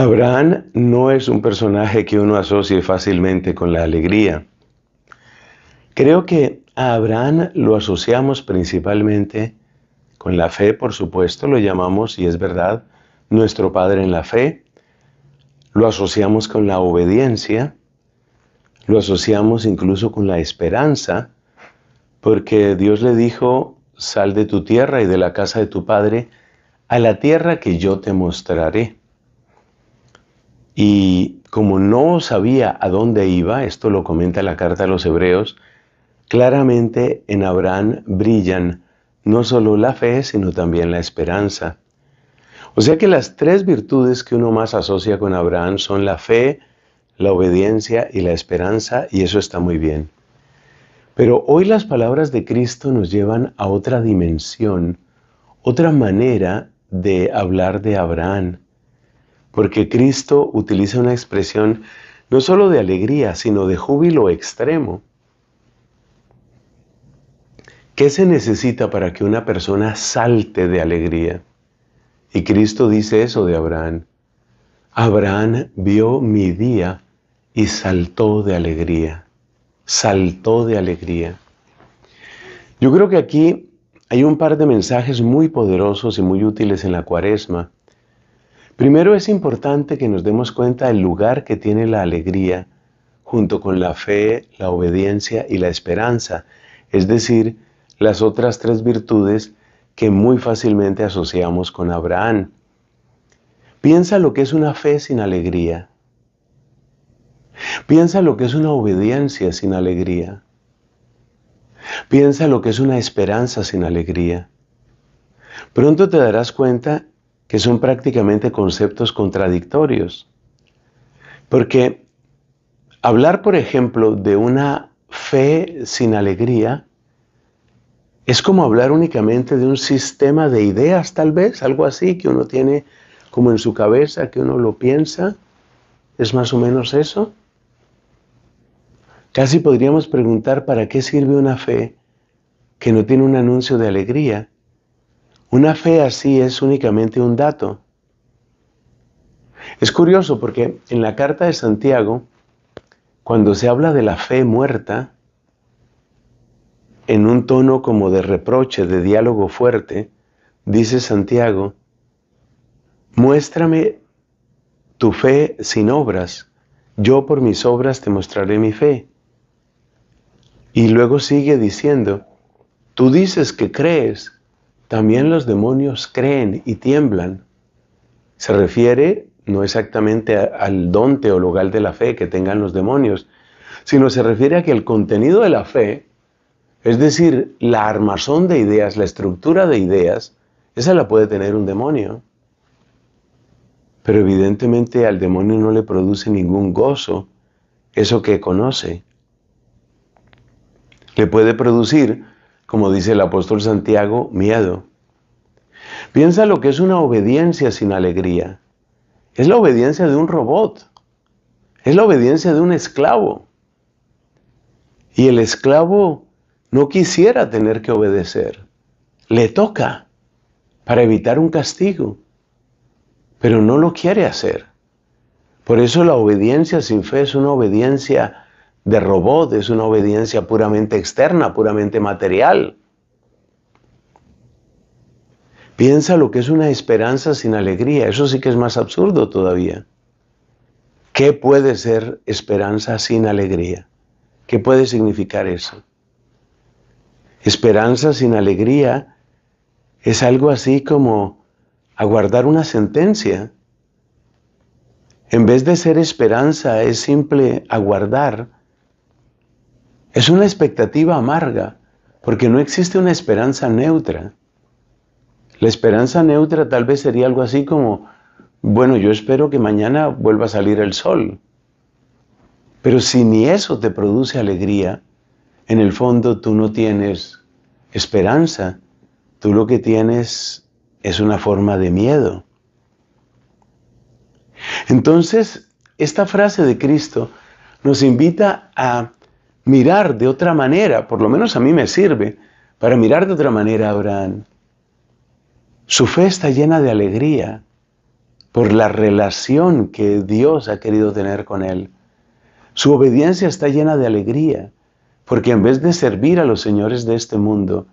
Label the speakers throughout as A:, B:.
A: Abraham no es un personaje que uno asocie fácilmente con la alegría. Creo que a Abraham lo asociamos principalmente con la fe, por supuesto, lo llamamos, y es verdad, nuestro Padre en la fe, lo asociamos con la obediencia, lo asociamos incluso con la esperanza, porque Dios le dijo, sal de tu tierra y de la casa de tu Padre a la tierra que yo te mostraré. Y como no sabía a dónde iba, esto lo comenta la carta a los hebreos, claramente en Abraham brillan no solo la fe, sino también la esperanza. O sea que las tres virtudes que uno más asocia con Abraham son la fe, la obediencia y la esperanza, y eso está muy bien. Pero hoy las palabras de Cristo nos llevan a otra dimensión, otra manera de hablar de Abraham porque Cristo utiliza una expresión no solo de alegría, sino de júbilo extremo. ¿Qué se necesita para que una persona salte de alegría? Y Cristo dice eso de Abraham. Abraham vio mi día y saltó de alegría. Saltó de alegría. Yo creo que aquí hay un par de mensajes muy poderosos y muy útiles en la cuaresma Primero es importante que nos demos cuenta del lugar que tiene la alegría junto con la fe, la obediencia y la esperanza, es decir, las otras tres virtudes que muy fácilmente asociamos con Abraham. Piensa lo que es una fe sin alegría. Piensa lo que es una obediencia sin alegría. Piensa lo que es una esperanza sin alegría. Pronto te darás cuenta que son prácticamente conceptos contradictorios. Porque hablar, por ejemplo, de una fe sin alegría es como hablar únicamente de un sistema de ideas, tal vez, algo así, que uno tiene como en su cabeza, que uno lo piensa. ¿Es más o menos eso? Casi podríamos preguntar para qué sirve una fe que no tiene un anuncio de alegría una fe así es únicamente un dato. Es curioso porque en la carta de Santiago, cuando se habla de la fe muerta, en un tono como de reproche, de diálogo fuerte, dice Santiago, muéstrame tu fe sin obras, yo por mis obras te mostraré mi fe. Y luego sigue diciendo, tú dices que crees, también los demonios creen y tiemblan. Se refiere no exactamente al don teologal de la fe que tengan los demonios, sino se refiere a que el contenido de la fe, es decir, la armazón de ideas, la estructura de ideas, esa la puede tener un demonio. Pero evidentemente al demonio no le produce ningún gozo eso que conoce. Le puede producir como dice el apóstol Santiago, miedo. Piensa lo que es una obediencia sin alegría. Es la obediencia de un robot. Es la obediencia de un esclavo. Y el esclavo no quisiera tener que obedecer. Le toca para evitar un castigo. Pero no lo quiere hacer. Por eso la obediencia sin fe es una obediencia de robot, es una obediencia puramente externa, puramente material. Piensa lo que es una esperanza sin alegría, eso sí que es más absurdo todavía. ¿Qué puede ser esperanza sin alegría? ¿Qué puede significar eso? Esperanza sin alegría es algo así como aguardar una sentencia. En vez de ser esperanza, es simple aguardar es una expectativa amarga porque no existe una esperanza neutra. La esperanza neutra tal vez sería algo así como, bueno, yo espero que mañana vuelva a salir el sol. Pero si ni eso te produce alegría, en el fondo tú no tienes esperanza, tú lo que tienes es una forma de miedo. Entonces, esta frase de Cristo nos invita a mirar de otra manera, por lo menos a mí me sirve, para mirar de otra manera a Abraham. Su fe está llena de alegría por la relación que Dios ha querido tener con él. Su obediencia está llena de alegría, porque en vez de servir a los señores de este mundo,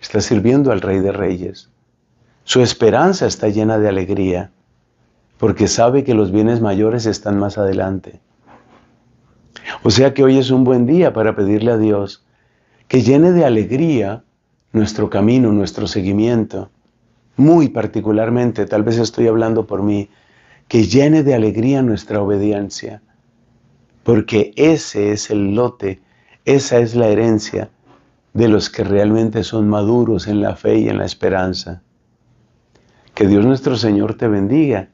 A: está sirviendo al Rey de Reyes. Su esperanza está llena de alegría, porque sabe que los bienes mayores están más adelante. O sea que hoy es un buen día para pedirle a Dios que llene de alegría nuestro camino, nuestro seguimiento. Muy particularmente, tal vez estoy hablando por mí, que llene de alegría nuestra obediencia. Porque ese es el lote, esa es la herencia de los que realmente son maduros en la fe y en la esperanza. Que Dios nuestro Señor te bendiga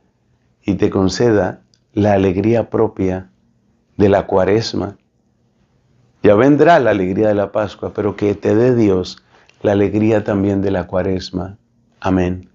A: y te conceda la alegría propia de la cuaresma. Ya vendrá la alegría de la Pascua, pero que te dé Dios la alegría también de la cuaresma. Amén.